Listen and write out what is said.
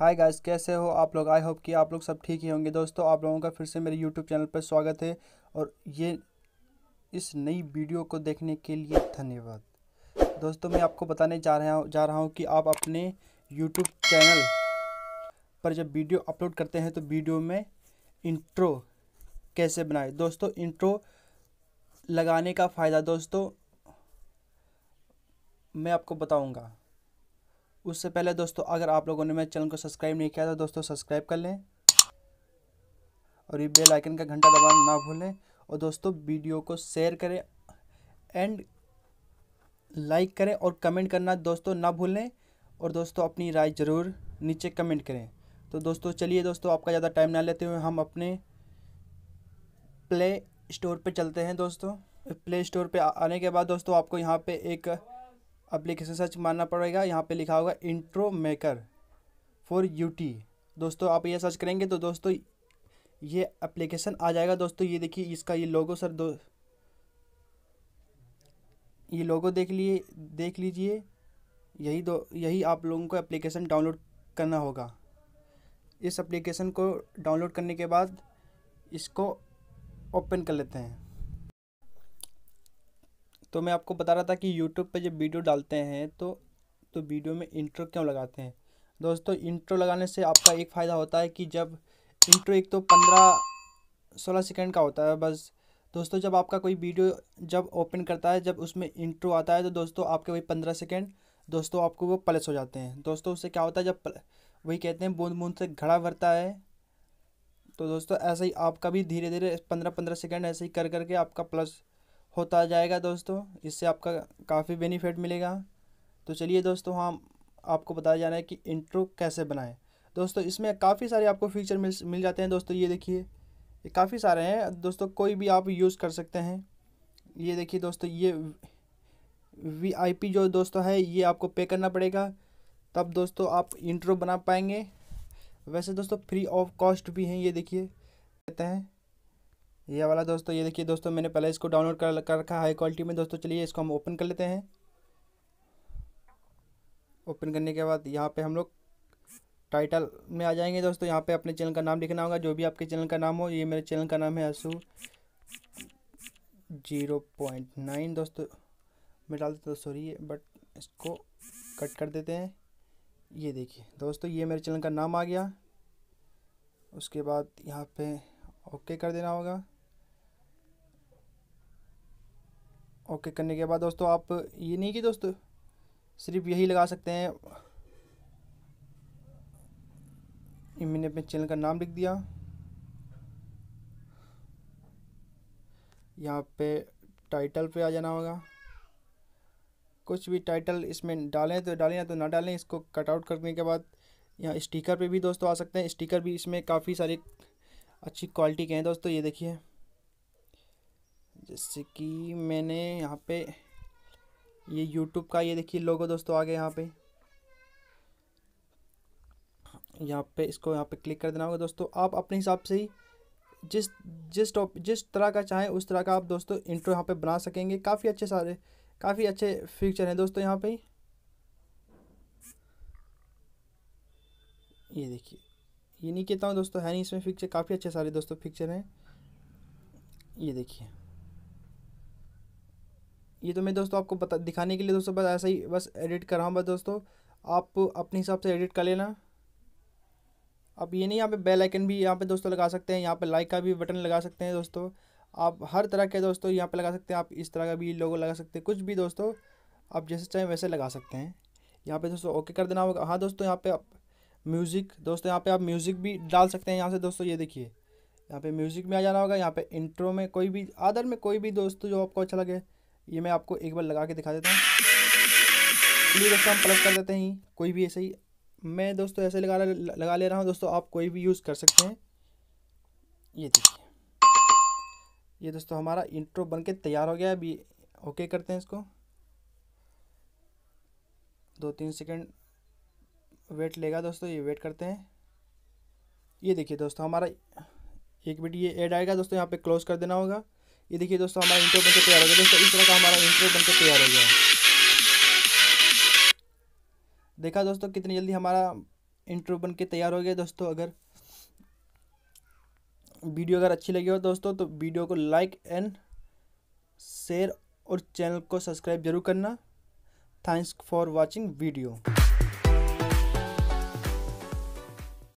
hi guys कैसे हो आप लोग आई होप कि आप लोग सब ठीक ही होंगे दोस्तों आप लोगों का फिर से मेरे यूट्यूब चैनल पर स्वागत है और ये इस नई वीडियो को देखने के लिए धन्यवाद दोस्तों मैं आपको बताने जा रहा जा रहा हूँ कि आप अपने यूट्यूब चैनल पर जब वीडियो अपलोड करते हैं तो वीडियो में इंट्रो कैसे बनाए दोस्तों इंट्रो लगाने का फ़ायदा दोस्तों मैं आपको बताऊँगा उससे पहले दोस्तों अगर आप लोगों ने मेरे चैनल को सब्सक्राइब नहीं किया तो दोस्तों सब्सक्राइब कर लें और ये बेल आइकन का घंटा दबाना ना भूलें और दोस्तों वीडियो को शेयर करें एंड लाइक करें और कमेंट करना दोस्तों ना भूलें और दोस्तों अपनी राय ज़रूर नीचे कमेंट करें तो दोस्तों चलिए दोस्तों आपका ज़्यादा टाइम ना लेते हुए हम अपने प्ले स्टोर पर चलते हैं दोस्तों प्ले स्टोर पर आने के बाद दोस्तों आपको यहाँ पर एक अप्लीकेशन सर्च मारना पड़ेगा यहाँ पे लिखा होगा इंट्रो मेकर फॉर यूटी दोस्तों आप ये सर्च करेंगे तो दोस्तों ये एप्लीकेशन आ जाएगा दोस्तों ये देखिए इसका ये लोगो सर दो ये लोगो देख लिए देख लीजिए यही दो यही आप लोगों को एप्लीकेशन डाउनलोड करना होगा इस एप्लीकेशन को डाउनलोड करने के बाद इसको ओपन कर लेते हैं तो मैं आपको बता रहा था कि यूट्यूब पर जब वीडियो डालते हैं तो तो वीडियो में इंट्रो क्यों लगाते हैं दोस्तों इंट्रो लगाने से आपका एक फ़ायदा होता है कि जब इंट्रो एक तो पंद्रह सोलह सेकेंड का होता है बस दोस्तों जब आपका कोई वीडियो जब ओपन करता है जब उसमें इंट्रो आता है तो दोस्तों आपके वही पंद्रह सेकेंड दोस्तों आपको वो प्लस हो जाते हैं दोस्तों उससे क्या होता है जब वही कहते हैं बूंद बूंद से घड़ा भरता है तो दोस्तों ऐसे ही आपका भी धीरे धीरे पंद्रह पंद्रह सेकेंड ऐसे ही कर करके आपका प्लस होता जाएगा दोस्तों इससे आपका काफ़ी बेनिफिट मिलेगा तो चलिए दोस्तों हम आपको बताया जा रहा है कि इंट्रो कैसे बनाएं दोस्तों इसमें काफ़ी सारे आपको फीचर मिल मिल जाते हैं दोस्तों ये देखिए ये काफ़ी सारे हैं दोस्तों कोई भी आप यूज़ कर सकते हैं ये देखिए दोस्तों ये वीआईपी जो दोस्तों है ये आपको पे करना पड़ेगा तब दोस्तों आप इंट्रो बना पाएंगे वैसे दोस्तों फ्री ऑफ कॉस्ट भी हैं ये देखिए कहते हैं ये वाला दोस्तों ये देखिए दोस्तों मैंने पहले इसको डाउनलोड कर कर रखा हाई क्वालिटी में दोस्तों चलिए इसको हम ओपन कर लेते हैं ओपन करने के बाद यहाँ पे हम लोग टाइटल में आ जाएंगे दोस्तों यहाँ पे अपने चैनल का नाम लिखना होगा जो भी आपके चैनल का नाम हो ये मेरे चैनल का नाम है असू जीरो पॉइंट नाइन दोस्तों मैं डाल देता सॉरी बट इसको कट कर देते हैं ये देखिए दोस्तों ये मेरे चैनल का नाम आ गया उसके बाद यहाँ पे ओके कर देना होगा ओके करने के बाद दोस्तों आप ये नहीं कि दोस्तों सिर्फ यही लगा सकते हैं मैंने अपने चैनल का नाम लिख दिया यहाँ पे टाइटल पे आ जाना होगा कुछ भी टाइटल इसमें डालें तो डालें या तो ना डालें इसको कटआउट करने के बाद यहाँ स्टिकर पे भी दोस्तों आ सकते हैं स्टिकर भी इसमें काफ़ी सारे अच्छी क्वालिटी के हैं दोस्तों ये देखिए जैसे कि मैंने यहाँ पे ये यूट्यूब का ये देखिए लोगो दोस्तों आ गया यहाँ पे यहाँ पे इसको यहाँ पे क्लिक कर देना होगा दोस्तों आप अपने हिसाब से ही जिस जिस टॉप जिस तरह का चाहें उस तरह का आप दोस्तों इंट्रो यहाँ पे बना सकेंगे काफ़ी अच्छे सारे काफ़ी अच्छे फीचर हैं दोस्तों यहाँ पे ही ये देखिए ये नहीं कहता हूँ दोस्तों है नहीं इसमें फीचर काफ़ी अच्छे सारे दोस्तों फीचर हैं ये देखिए ये तो मैं दोस्तों आपको बता दिखाने के लिए दोस्तों बस ऐसा ही बस एडिट कर रहा हूँ बस दोस्तों आप अपने हिसाब से एडिट कर लेना आप ये नहीं यहाँ पे बेल आइकन भी यहाँ पे दोस्तों लगा सकते हैं यहाँ पे लाइक का भी बटन लगा सकते हैं दोस्तों आप हर तरह के दोस्तों यहाँ पे लगा सकते हैं आप इस तरह का भी लोगो लगा सकते हैं कुछ भी दोस्तों आप जैसे चाहें वैसे लगा सकते हैं यहाँ पे दोस्तों ओके कर देना होगा हाँ दोस्तों यहाँ पे आप म्यूज़िक दोस्तों यहाँ पे आप म्यूज़िक भी डाल सकते हैं यहाँ से दोस्तों ये देखिए यहाँ पे म्यूज़िक में आ जाना होगा यहाँ पे इंट्रो में कोई भी आदर में कोई भी दोस्तों जो आपको अच्छा लगे ये मैं आपको एक बार लगा के दिखा देता हूँ चलिए दोस्तों हम प्लस कर देते हैं कोई भी ऐसे ही मैं दोस्तों ऐसे लगा लगा ले रहा हूँ दोस्तों आप कोई भी यूज़ कर सकते हैं ये देखिए ये दोस्तों हमारा इंट्रो बन के तैयार हो गया अभी ओके करते हैं इसको दो तीन सेकेंड वेट लेगा दोस्तों ये वेट करते हैं ये देखिए दोस्तों हमारा एक मिनट ये ऐड आएगा दोस्तों यहाँ पे क्लोज कर देना होगा ये देखिए दोस्तों हमारा इंट्रो बनकर तैयार हो गया दोस्तों इस तरह का हमारा इंट्रो बनकर तैयार हो गया देखा दोस्तों कितनी जल्दी हमारा इंट्रो बन के तैयार हो गया दोस्तों अगर वीडियो अगर अच्छी लगी हो दोस्तों तो वीडियो को लाइक एंड शेयर और चैनल को सब्सक्राइब जरूर करना थैंक्स फॉर वॉचिंग वीडियो